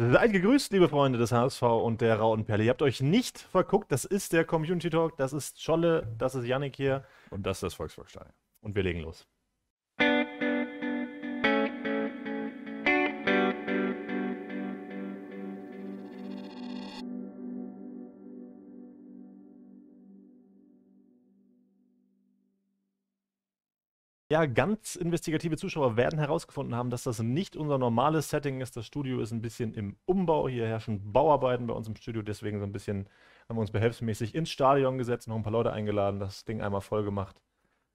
Seid gegrüßt, liebe Freunde des HSV und der Rauen Perle. Ihr habt euch nicht verguckt. Das ist der Community Talk. Das ist Scholle. Das ist Yannick hier. Und das ist das Volksparkstadion. Und wir legen los. Ja, ganz investigative Zuschauer werden herausgefunden haben, dass das nicht unser normales Setting ist. Das Studio ist ein bisschen im Umbau. Hier herrschen Bauarbeiten bei uns im Studio. Deswegen so ein bisschen haben wir uns behelfsmäßig ins Stadion gesetzt, noch ein paar Leute eingeladen, das Ding einmal voll gemacht.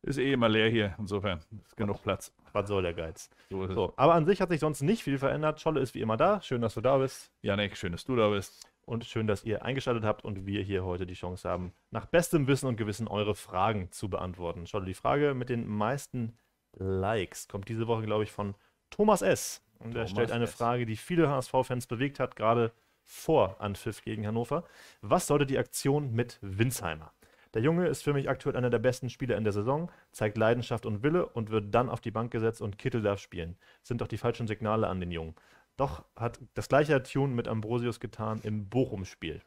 Ist eh immer leer hier, insofern ist genug Platz. Was soll der Geiz? So so, aber an sich hat sich sonst nicht viel verändert. Scholle ist wie immer da. Schön, dass du da bist. Janek, schön, dass du da bist und schön, dass ihr eingeschaltet habt und wir hier heute die Chance haben, nach bestem Wissen und Gewissen eure Fragen zu beantworten. Schaut die Frage mit den meisten Likes kommt diese Woche, glaube ich, von Thomas S. Und er stellt eine S. Frage, die viele HSV-Fans bewegt hat, gerade vor Anpfiff gegen Hannover. Was sollte die Aktion mit Winsheimer? Der Junge ist für mich aktuell einer der besten Spieler in der Saison, zeigt Leidenschaft und Wille und wird dann auf die Bank gesetzt und Kittel darf spielen. Sind doch die falschen Signale an den Jungen. Doch hat das gleiche Tune mit Ambrosius getan im Bochum-Spiel.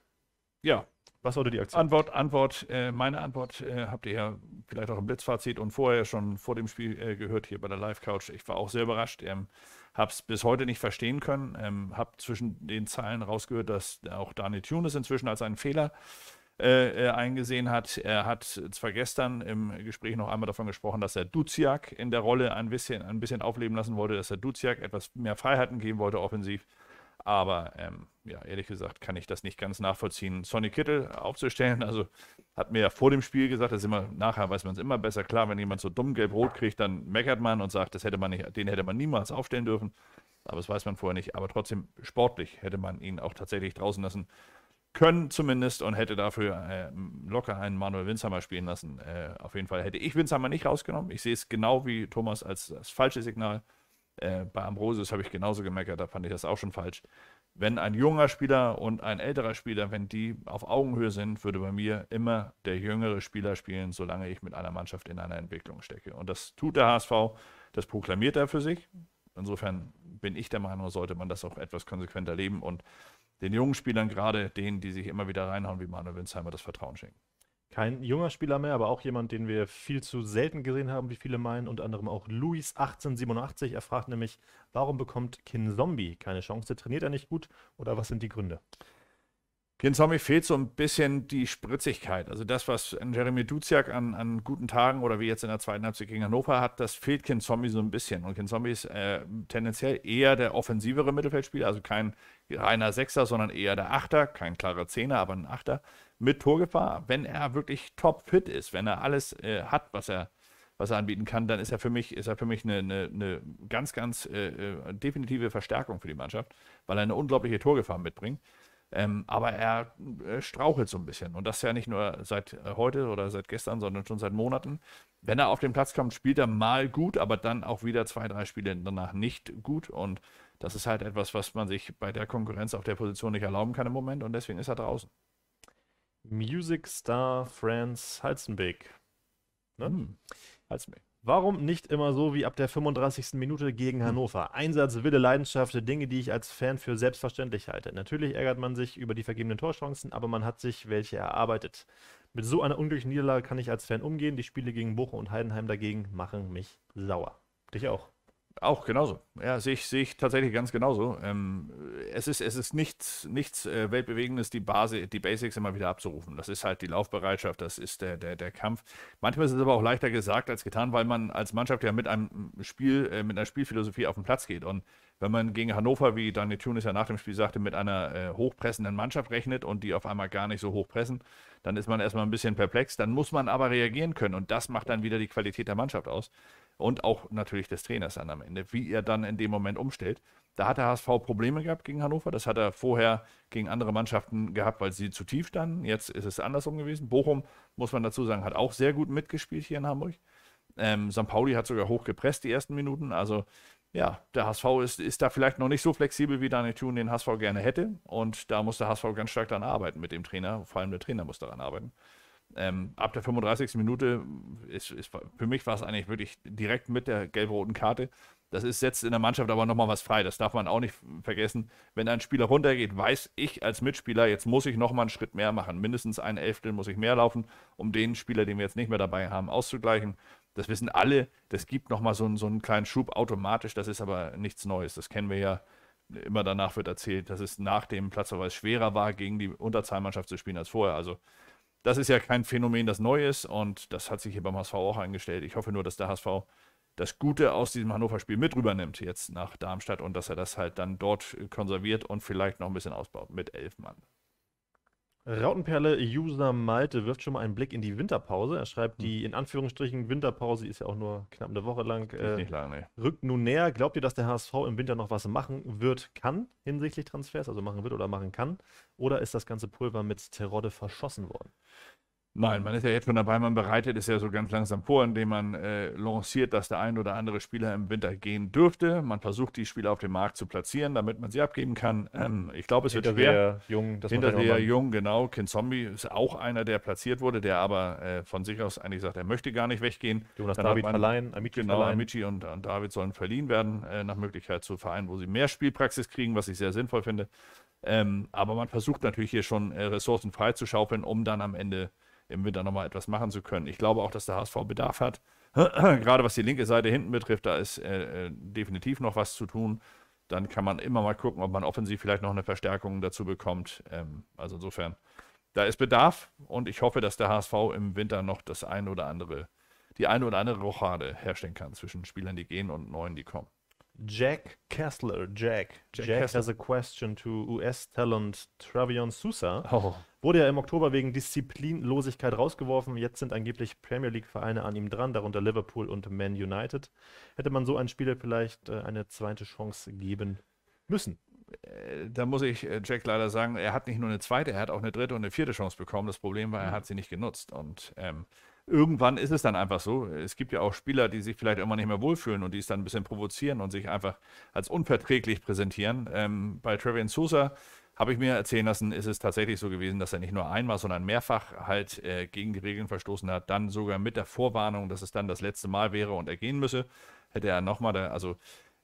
Ja. Was wurde die Aktion? Antwort, Antwort, äh, meine Antwort äh, habt ihr ja vielleicht auch im Blitzfazit und vorher schon vor dem Spiel äh, gehört hier bei der Live-Couch. Ich war auch sehr überrascht, ähm, hab's bis heute nicht verstehen können, ähm, hab zwischen den Zeilen rausgehört, dass auch Daniel Thune es inzwischen als einen Fehler äh, äh, äh, eingesehen hat. Er hat zwar gestern im Gespräch noch einmal davon gesprochen, dass er Duziak in der Rolle ein bisschen, ein bisschen aufleben lassen wollte, dass er Duziak etwas mehr Freiheiten geben wollte offensiv. Aber ähm, ja, ehrlich gesagt kann ich das nicht ganz nachvollziehen, Sonny Kittel aufzustellen. Also hat mir ja vor dem Spiel gesagt, das immer, nachher weiß man es immer besser. Klar, wenn jemand so dumm gelb-rot kriegt, dann meckert man und sagt, das hätte man nicht, den hätte man niemals aufstellen dürfen. Aber das weiß man vorher nicht. Aber trotzdem, sportlich hätte man ihn auch tatsächlich draußen lassen können zumindest und hätte dafür äh, locker einen Manuel Winsheimer spielen lassen. Äh, auf jeden Fall hätte ich Winsheimer nicht rausgenommen. Ich sehe es genau wie Thomas als das falsche Signal. Äh, bei Ambrosius habe ich genauso gemeckert, da fand ich das auch schon falsch. Wenn ein junger Spieler und ein älterer Spieler, wenn die auf Augenhöhe sind, würde bei mir immer der jüngere Spieler spielen, solange ich mit einer Mannschaft in einer Entwicklung stecke. Und das tut der HSV, das proklamiert er für sich. Insofern bin ich der Meinung, sollte man das auch etwas konsequenter leben und den jungen Spielern, gerade denen, die sich immer wieder reinhauen, wie Manuel Winsheimer, das Vertrauen schenken. Kein junger Spieler mehr, aber auch jemand, den wir viel zu selten gesehen haben, wie viele meinen, unter anderem auch Luis 1887. Er fragt nämlich, warum bekommt Kinzombie keine Chance? Trainiert er nicht gut oder was sind die Gründe? Pienzombi fehlt so ein bisschen die Spritzigkeit. Also das, was Jeremy Duziak an, an guten Tagen oder wie jetzt in der zweiten Halbzeit gegen Hannover hat, das fehlt Kinzombi so ein bisschen. Und Kinzombi ist äh, tendenziell eher der offensivere Mittelfeldspieler, also kein reiner Sechser, sondern eher der Achter, kein klarer Zehner, aber ein Achter mit Torgefahr. Wenn er wirklich topfit ist, wenn er alles äh, hat, was er, was er anbieten kann, dann ist er für mich, ist er für mich eine, eine, eine ganz, ganz äh, äh definitive Verstärkung für die Mannschaft, weil er eine unglaubliche Torgefahr mitbringt. Ähm, aber er äh, strauchelt so ein bisschen. Und das ja nicht nur seit äh, heute oder seit gestern, sondern schon seit Monaten. Wenn er auf den Platz kommt, spielt er mal gut, aber dann auch wieder zwei, drei Spiele danach nicht gut. Und das ist halt etwas, was man sich bei der Konkurrenz auf der Position nicht erlauben kann im Moment. Und deswegen ist er draußen. Music Star Franz Halzenbeck. Ne? Hm. Halzenbeck. Warum nicht immer so wie ab der 35. Minute gegen hm. Hannover? Einsatz, Wille, Leidenschaft, Dinge, die ich als Fan für selbstverständlich halte. Natürlich ärgert man sich über die vergebenen Torchancen, aber man hat sich welche erarbeitet. Mit so einer unglücklichen Niederlage kann ich als Fan umgehen. Die Spiele gegen Bochum und Heidenheim dagegen machen mich sauer. Dich auch. Auch genauso. Ja, sehe ich, sehe ich tatsächlich ganz genauso. Ähm, es ist, es ist nichts, nichts äh, Weltbewegendes, die Base, die Basics immer wieder abzurufen. Das ist halt die Laufbereitschaft, das ist der, der, der Kampf. Manchmal ist es aber auch leichter gesagt als getan, weil man als Mannschaft ja mit einem Spiel, äh, mit einer Spielphilosophie auf den Platz geht. Und wenn man gegen Hannover, wie Daniel Thune ja nach dem Spiel sagte, mit einer äh, hochpressenden Mannschaft rechnet und die auf einmal gar nicht so hoch pressen, dann ist man erstmal ein bisschen perplex. Dann muss man aber reagieren können. Und das macht dann wieder die Qualität der Mannschaft aus und auch natürlich des Trainers dann am Ende, wie er dann in dem Moment umstellt. Da hat der HSV Probleme gehabt gegen Hannover. Das hat er vorher gegen andere Mannschaften gehabt, weil sie zu tief standen. Jetzt ist es andersrum gewesen. Bochum, muss man dazu sagen, hat auch sehr gut mitgespielt hier in Hamburg. Ähm, St. Pauli hat sogar hoch gepresst die ersten Minuten. Also ja, der HSV ist, ist da vielleicht noch nicht so flexibel, wie Daniel Thun den HSV gerne hätte. Und da muss der HSV ganz stark daran arbeiten mit dem Trainer. Vor allem der Trainer muss daran arbeiten. Ähm, ab der 35. Minute ist, ist für mich war es eigentlich wirklich direkt mit der gelb-roten Karte. Das ist, setzt in der Mannschaft aber nochmal was frei. Das darf man auch nicht vergessen. Wenn ein Spieler runtergeht, weiß ich als Mitspieler, jetzt muss ich nochmal einen Schritt mehr machen. Mindestens ein Elftel muss ich mehr laufen, um den Spieler, den wir jetzt nicht mehr dabei haben, auszugleichen. Das wissen alle. Das gibt nochmal so, so einen kleinen Schub automatisch. Das ist aber nichts Neues. Das kennen wir ja. Immer danach wird erzählt, dass es nach dem Platzverweis schwerer war, gegen die Unterzahlmannschaft zu spielen als vorher. Also das ist ja kein Phänomen, das neu ist und das hat sich hier beim HSV auch eingestellt. Ich hoffe nur, dass der HSV das Gute aus diesem Hannover-Spiel mit rübernimmt jetzt nach Darmstadt und dass er das halt dann dort konserviert und vielleicht noch ein bisschen ausbaut mit elf Mann. Rautenperle User Malte wirft schon mal einen Blick in die Winterpause. Er schreibt, die in Anführungsstrichen Winterpause ist ja auch nur knapp eine Woche lang. Äh, nicht lang nee. Rückt nun näher. Glaubt ihr, dass der HSV im Winter noch was machen wird, kann hinsichtlich Transfers, also machen wird oder machen kann? Oder ist das ganze Pulver mit Terodde verschossen worden? Nein, man ist ja jetzt schon dabei, man bereitet es ja so ganz langsam vor, indem man äh, lanciert, dass der ein oder andere Spieler im Winter gehen dürfte. Man versucht, die Spieler auf dem Markt zu platzieren, damit man sie abgeben kann. Ähm, ich glaube, es wird schwer. Jung, das der Hinterseher Jung, genau. Kind Zombie ist auch einer, der platziert wurde, der aber äh, von sich aus eigentlich sagt, er möchte gar nicht weggehen. Jonas Dann David man, verleihen, Amici Genau, verleihen. Amici und, und, David sollen verliehen werden, äh, nach Möglichkeit zu Vereinen, wo sie mehr Spielpraxis kriegen, was ich sehr sinnvoll finde. Ähm, aber man versucht natürlich hier schon äh, Ressourcen freizuschaufeln, um dann am Ende äh, im Winter nochmal etwas machen zu können. Ich glaube auch, dass der HSV Bedarf hat. Gerade was die linke Seite hinten betrifft, da ist äh, äh, definitiv noch was zu tun. Dann kann man immer mal gucken, ob man offensiv vielleicht noch eine Verstärkung dazu bekommt. Ähm, also insofern, da ist Bedarf und ich hoffe, dass der HSV im Winter noch das ein oder andere, die eine oder andere Rochade herstellen kann zwischen Spielern, die gehen und neuen, die kommen. Jack Kessler. Jack. Jack, Jack Kessler. has a question to US-Talent Travion Sousa. Oh. Wurde ja im Oktober wegen Disziplinlosigkeit rausgeworfen. Jetzt sind angeblich Premier League-Vereine an ihm dran, darunter Liverpool und Man United. Hätte man so einen Spieler vielleicht äh, eine zweite Chance geben müssen? Äh, da muss ich äh, Jack leider sagen, er hat nicht nur eine zweite, er hat auch eine dritte und eine vierte Chance bekommen. Das Problem war, er mhm. hat sie nicht genutzt. Und ähm, irgendwann ist es dann einfach so. Es gibt ja auch Spieler, die sich vielleicht immer nicht mehr wohlfühlen und die es dann ein bisschen provozieren und sich einfach als unverträglich präsentieren. Ähm, bei Trevian Sousa habe ich mir erzählen lassen, ist es tatsächlich so gewesen, dass er nicht nur einmal, sondern mehrfach halt äh, gegen die Regeln verstoßen hat. Dann sogar mit der Vorwarnung, dass es dann das letzte Mal wäre und er gehen müsse. Hätte er nochmal, also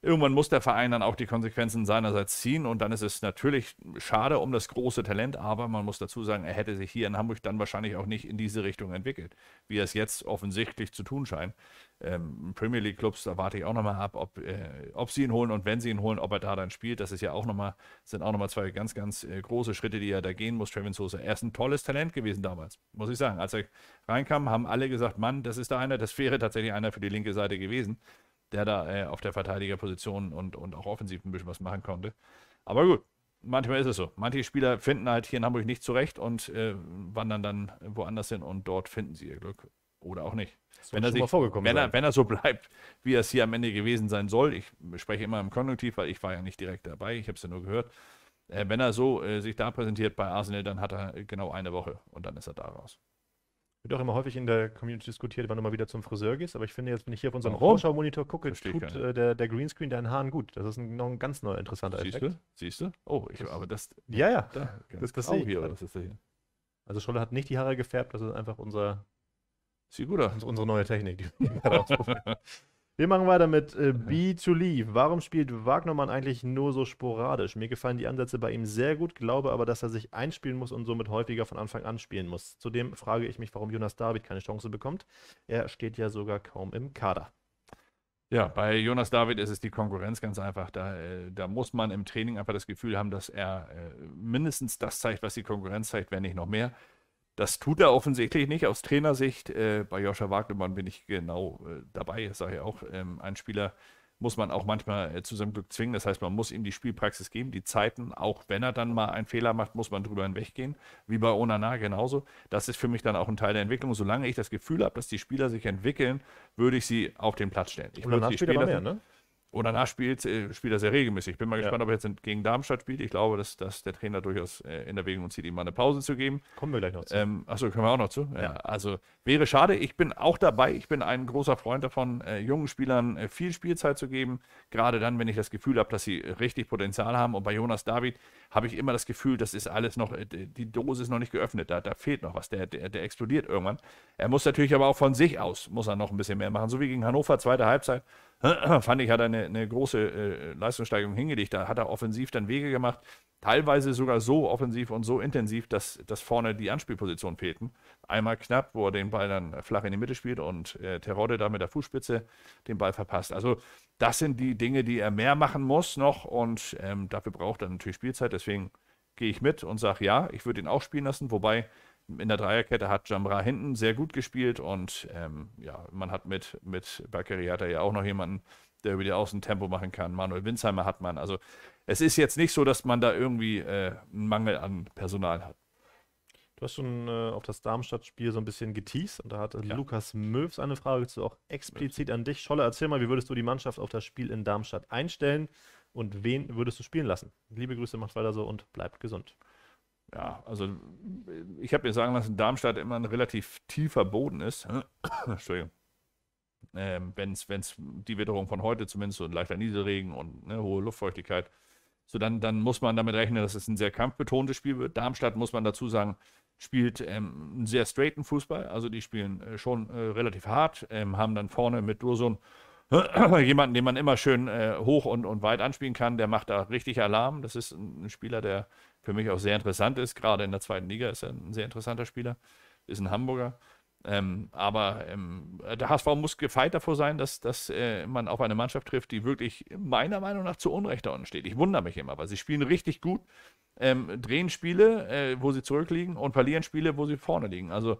Irgendwann muss der Verein dann auch die Konsequenzen seinerseits ziehen und dann ist es natürlich schade um das große Talent, aber man muss dazu sagen, er hätte sich hier in Hamburg dann wahrscheinlich auch nicht in diese Richtung entwickelt, wie er es jetzt offensichtlich zu tun scheint. Ähm, Premier League Clubs, da warte ich auch nochmal ab, ob, äh, ob sie ihn holen und wenn sie ihn holen, ob er da dann spielt. Das ist ja auch nochmal, sind auch nochmal zwei ganz, ganz äh, große Schritte, die er da gehen muss, Trevin Sosa. Er ist ein tolles Talent gewesen damals, muss ich sagen. Als er reinkam, haben alle gesagt, Mann, das ist da einer, das wäre tatsächlich einer für die linke Seite gewesen der da äh, auf der Verteidigerposition und, und auch offensiv ein bisschen was machen konnte. Aber gut, manchmal ist es so. Manche Spieler finden halt hier in Hamburg nicht zurecht und äh, wandern dann woanders hin und dort finden sie ihr Glück. Oder auch nicht. Wenn er, sich, wenn, er, wenn er, so bleibt, wie es hier am Ende gewesen sein soll, ich spreche immer im Konjunktiv, weil ich war ja nicht direkt dabei, ich habe es ja nur gehört. Äh, wenn er so äh, sich da präsentiert bei Arsenal, dann hat er genau eine Woche und dann ist er da raus wird auch immer häufig in der Community diskutiert, wenn du mal wieder zum Friseur gehst. Aber ich finde jetzt, wenn ich hier auf unserem Vorschau-Monitor gucke, tut äh, der, der Greenscreen deinen Haaren gut. Das ist ein, noch ein ganz neuer interessanter Siehst Effekt. Du? Siehst du? Oh, ich, das, aber das. Ja, ja. Da, das, das auch hier, halt. das ist hier. Also Scholle hat nicht die Haare gefärbt, das ist einfach unser. Sieht gut aus. Unsere neue Technik, die wir gerade ausprobieren. Wir machen weiter mit äh, mhm. Be to Leave. Warum spielt Wagnermann eigentlich nur so sporadisch? Mir gefallen die Ansätze bei ihm sehr gut, glaube aber, dass er sich einspielen muss und somit häufiger von Anfang an spielen muss. Zudem frage ich mich, warum Jonas David keine Chance bekommt. Er steht ja sogar kaum im Kader. Ja, bei Jonas David ist es die Konkurrenz ganz einfach. Da, äh, da muss man im Training einfach das Gefühl haben, dass er äh, mindestens das zeigt, was die Konkurrenz zeigt, wenn nicht noch mehr. Das tut er offensichtlich nicht aus Trainersicht. Äh, bei Joscha Wagnermann bin ich genau äh, dabei, sage ich auch. Ähm, ein Spieler muss man auch manchmal äh, zu seinem Glück zwingen. Das heißt, man muss ihm die Spielpraxis geben, die Zeiten. Auch wenn er dann mal einen Fehler macht, muss man drüber hinweggehen. Wie bei Onana genauso. Das ist für mich dann auch ein Teil der Entwicklung. Solange ich das Gefühl habe, dass die Spieler sich entwickeln, würde ich sie auf den Platz stellen. Ich Onana spielt aber mehr, ne? oder nachspielt, äh, spielt er sehr regelmäßig. Ich Bin mal gespannt, ja. ob er jetzt gegen Darmstadt spielt. Ich glaube, dass, dass der Trainer durchaus äh, in Erwägung zieht, ihm mal eine Pause zu geben. Kommen wir gleich noch zu. Ähm, achso, können wir auch noch zu. Ja. Ja, also wäre schade. Ich bin auch dabei. Ich bin ein großer Freund davon, äh, jungen Spielern äh, viel Spielzeit zu geben. Gerade dann, wenn ich das Gefühl habe, dass sie richtig Potenzial haben. Und bei Jonas David habe ich immer das Gefühl, das ist alles noch, äh, die Dose ist noch nicht geöffnet. Da, da fehlt noch was. Der, der, der explodiert irgendwann. Er muss natürlich aber auch von sich aus, muss er noch ein bisschen mehr machen. So wie gegen Hannover, zweite Halbzeit fand ich, hat er eine, eine große äh, Leistungssteigerung hingelegt. Da hat er offensiv dann Wege gemacht, teilweise sogar so offensiv und so intensiv, dass, dass vorne die Anspielpositionen fehlten. Einmal knapp, wo er den Ball dann flach in die Mitte spielt und äh, Terodde da mit der Fußspitze den Ball verpasst. Also das sind die Dinge, die er mehr machen muss noch und ähm, dafür braucht er natürlich Spielzeit. Deswegen gehe ich mit und sage ja, ich würde ihn auch spielen lassen, wobei in der Dreierkette hat Jamra hinten sehr gut gespielt und ähm, ja, man hat mit, mit er ja auch noch jemanden, der über die Außen Tempo machen kann. Manuel Winsheimer hat man. Also es ist jetzt nicht so, dass man da irgendwie äh, einen Mangel an Personal hat. Du hast schon äh, auf das Darmstadt-Spiel so ein bisschen geteased und da hat äh, ja. Lukas Möws eine Frage zu, auch explizit an dich. Scholle, erzähl mal, wie würdest du die Mannschaft auf das Spiel in Darmstadt einstellen und wen würdest du spielen lassen? Liebe Grüße, macht weiter so und bleibt gesund ja, also ich habe mir sagen lassen, Darmstadt immer ein relativ tiefer Boden ist. Entschuldigung. Ähm, wenn es die Witterung von heute zumindest so ein leichter Nieselregen und ne, hohe Luftfeuchtigkeit, so dann, dann muss man damit rechnen, dass es ein sehr kampfbetontes Spiel wird. Darmstadt, muss man dazu sagen, spielt ähm, einen sehr straighten Fußball. Also die spielen äh, schon äh, relativ hart, ähm, haben dann vorne mit Dursun jemanden, den man immer schön äh, hoch und, und weit anspielen kann, der macht da richtig Alarm. Das ist ein, ein Spieler, der für mich auch sehr interessant ist. Gerade in der zweiten Liga ist er ein sehr interessanter Spieler, ist ein Hamburger. Ähm, aber ähm, der HSV muss gefeit davor sein, dass, dass äh, man auf eine Mannschaft trifft, die wirklich meiner Meinung nach zu Unrecht da unten steht. Ich wundere mich immer, weil sie spielen richtig gut, ähm, drehen Spiele, äh, wo sie zurückliegen und verlieren Spiele, wo sie vorne liegen. Also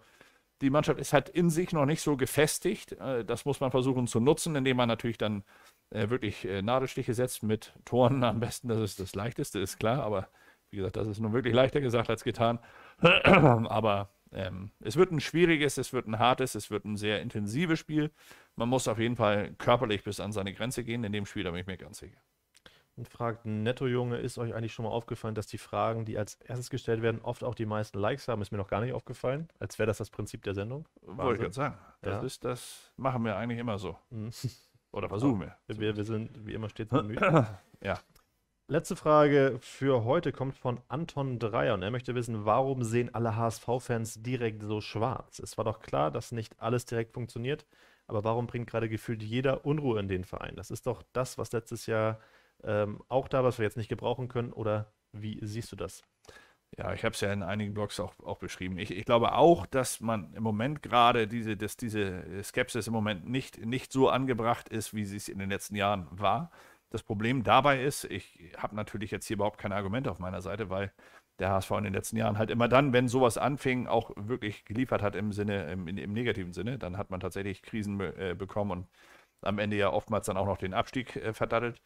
die Mannschaft ist halt in sich noch nicht so gefestigt. Äh, das muss man versuchen zu nutzen, indem man natürlich dann äh, wirklich äh, Nadelstiche setzt mit Toren am besten. Das ist das Leichteste, ist klar. Aber wie gesagt, das ist nun wirklich leichter gesagt als getan. aber ähm, es wird ein schwieriges, es wird ein hartes, es wird ein sehr intensives Spiel. Man muss auf jeden Fall körperlich bis an seine Grenze gehen. In dem Spiel, da bin ich mir ganz sicher und fragt, Netto Junge, ist euch eigentlich schon mal aufgefallen, dass die Fragen, die als erstes gestellt werden, oft auch die meisten Likes haben? Ist mir noch gar nicht aufgefallen, als wäre das das Prinzip der Sendung. Wollte ich gerade sagen. Das, ja. ist, das machen wir eigentlich immer so. Mhm. Oder versuchen wir. wir. Wir sind wie immer stets bemüht. ja. Letzte Frage für heute kommt von Anton Dreier und er möchte wissen, warum sehen alle HSV-Fans direkt so schwarz? Es war doch klar, dass nicht alles direkt funktioniert, aber warum bringt gerade gefühlt jeder Unruhe in den Verein? Das ist doch das, was letztes Jahr ähm, auch da, was wir jetzt nicht gebrauchen können? Oder wie siehst du das? Ja, ich habe es ja in einigen Blogs auch, auch beschrieben. Ich, ich, glaube auch, dass man im Moment gerade diese, dass diese äh, Skepsis im Moment nicht, nicht so angebracht ist, wie sie es in den letzten Jahren war. Das Problem dabei ist, ich habe natürlich jetzt hier überhaupt kein Argument auf meiner Seite, weil der HSV in den letzten Jahren halt immer dann, wenn sowas anfing, auch wirklich geliefert hat im Sinne, im, im negativen Sinne. Dann hat man tatsächlich Krisen äh, bekommen und am Ende ja oftmals dann auch noch den Abstieg äh, verdattelt.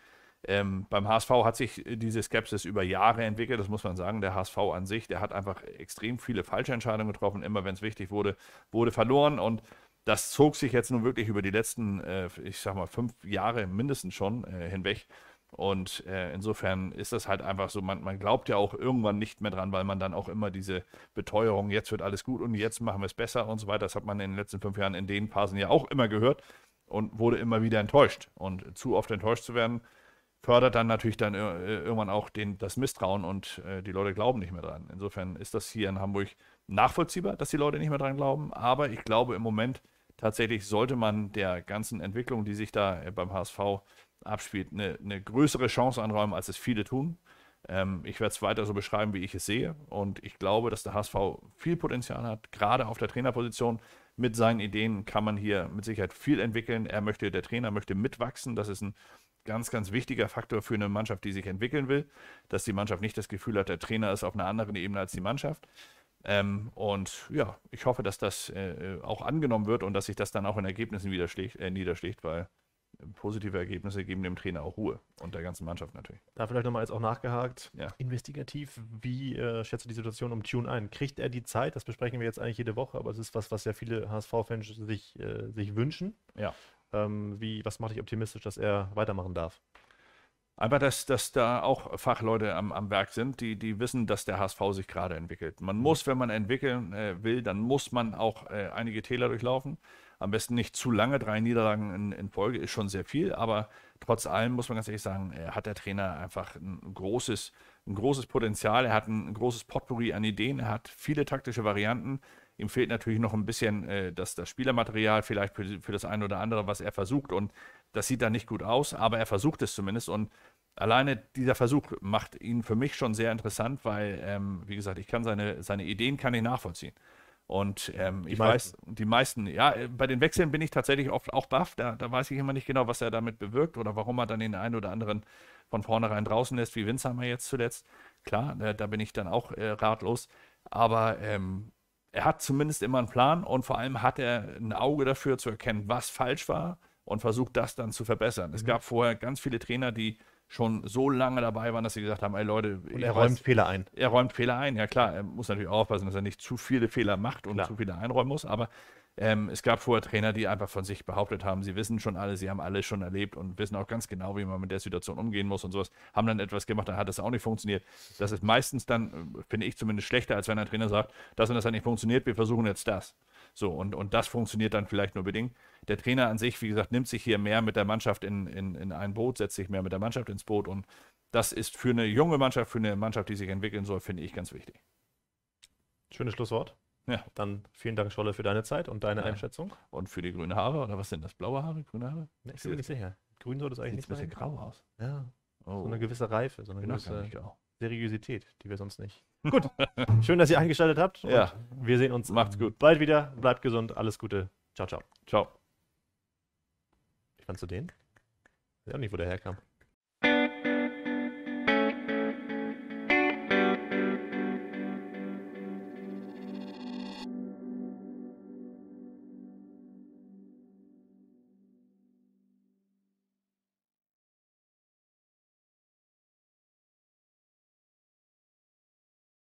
Ähm, beim HSV hat sich äh, diese Skepsis über Jahre entwickelt, das muss man sagen. Der HSV an sich, der hat einfach extrem viele falsche Entscheidungen getroffen. Immer wenn es wichtig wurde, wurde verloren. Und das zog sich jetzt nun wirklich über die letzten, äh, ich sag mal, fünf Jahre mindestens schon äh, hinweg. Und äh, insofern ist das halt einfach so, man, man, glaubt ja auch irgendwann nicht mehr dran, weil man dann auch immer diese Beteuerung, jetzt wird alles gut und jetzt machen wir es besser und so weiter. Das hat man in den letzten fünf Jahren in den Phasen ja auch immer gehört und wurde immer wieder enttäuscht. Und zu oft enttäuscht zu werden, fördert dann natürlich dann äh, irgendwann auch den, das Misstrauen und äh, die Leute glauben nicht mehr dran. Insofern ist das hier in Hamburg nachvollziehbar, dass die Leute nicht mehr dran glauben. Aber ich glaube, im Moment tatsächlich sollte man der ganzen Entwicklung, die sich da äh, beim HSV abspielt, eine, eine größere Chance anräumen, als es viele tun. Ähm, ich werde es weiter so beschreiben, wie ich es sehe. Und ich glaube, dass der HSV viel Potenzial hat, gerade auf der Trainerposition. Mit seinen Ideen kann man hier mit Sicherheit viel entwickeln. Er möchte, der Trainer möchte mitwachsen. Das ist ein ganz, ganz wichtiger Faktor für eine Mannschaft, die sich entwickeln will, dass die Mannschaft nicht das Gefühl hat, der Trainer ist auf einer anderen Ebene als die Mannschaft. Ähm, und ja, ich hoffe, dass das äh, äh auch angenommen wird und dass sich das dann auch in Ergebnissen äh, niederschlägt, weil äh, positive Ergebnisse geben dem Trainer auch Ruhe und der ganzen Mannschaft natürlich. Da vielleicht nochmal jetzt auch nachgehakt, ja. investigativ, wie äh, schätzt du die Situation um Tune ein? Kriegt er die Zeit? Das besprechen wir jetzt eigentlich jede Woche, aber es ist was, was ja viele HSV-Fans sich, äh, sich wünschen. Ja. Ähm, wie, was macht dich optimistisch, dass er weitermachen darf? Einfach, dass, dass da auch Fachleute am, am Werk sind, die, die wissen, dass der HSV sich gerade entwickelt. Man muss, wenn man entwickeln äh, will, dann muss man auch äh, einige Täler durchlaufen. Am besten nicht zu lange, drei Niederlagen in, in, Folge ist schon sehr viel, aber trotz allem muss man ganz ehrlich sagen, äh, hat der Trainer einfach ein großes, ein großes Potenzial, er hat ein großes Potpourri an Ideen, er hat viele taktische Varianten Ihm fehlt natürlich noch ein bisschen äh, das, das Spielermaterial, vielleicht für, für das eine oder andere, was er versucht. Und das sieht dann nicht gut aus, aber er versucht es zumindest. Und alleine dieser Versuch macht ihn für mich schon sehr interessant, weil, ähm, wie gesagt, ich kann seine, seine Ideen kann ich nachvollziehen. Und ähm, ich meisten. weiß, die meisten, ja, äh, bei den Wechseln bin ich tatsächlich oft auch baff. Da, da weiß ich immer nicht genau, was er damit bewirkt oder warum er dann den einen oder anderen von vornherein draußen lässt, wie Winsheimer jetzt zuletzt. Klar, äh, da bin ich dann auch äh, ratlos. Aber ähm, er hat zumindest immer einen Plan und vor allem hat er ein Auge dafür zu erkennen, was falsch war und versucht das dann zu verbessern. Mhm. Es gab vorher ganz viele Trainer, die schon so lange dabei waren, dass sie gesagt haben, ey Leute, und er räumt weiß, Fehler ein. Er räumt Fehler ein, ja klar. Er muss natürlich aufpassen, dass er nicht zu viele Fehler macht und klar. zu viele einräumen muss, aber ähm, es gab vorher Trainer, die einfach von sich behauptet haben, sie wissen schon alles, sie haben alles schon erlebt und wissen auch ganz genau, wie man mit der Situation umgehen muss und sowas. Haben dann etwas gemacht, dann hat das auch nicht funktioniert. Das ist meistens dann, äh, finde ich zumindest schlechter, als wenn ein Trainer sagt, dass das hat nicht funktioniert, wir versuchen jetzt das. So, und, und das funktioniert dann vielleicht nur bedingt. Der Trainer an sich, wie gesagt, nimmt sich hier mehr mit der Mannschaft in, in, in ein Boot, setzt sich mehr mit der Mannschaft ins Boot und das ist für eine junge Mannschaft, für eine Mannschaft, die sich entwickeln soll, finde ich ganz wichtig. Schönes Schlusswort. Ja. Dann vielen Dank, Scholle, für deine Zeit und deine ja. Einschätzung. Und für die grünen Haare, oder was sind das? Blaue Haare, grüne Haare? Nee, ich bin mir nicht sicher. Grün sollte es eigentlich Sieht's nicht sein. Sieht ein bisschen grau aus. Ja. Oh. So eine oh. gewisse Reife, so eine genau, gewisse Seriosität, die wir sonst nicht. Gut. Schön, dass ihr eingeschaltet habt. ja. Wir sehen uns. Macht's gut. Bald wieder. Bleibt gesund. Alles Gute. Ciao, ciao. Ciao. Wie fandst du den? Ich weiß auch nicht, wo der herkam.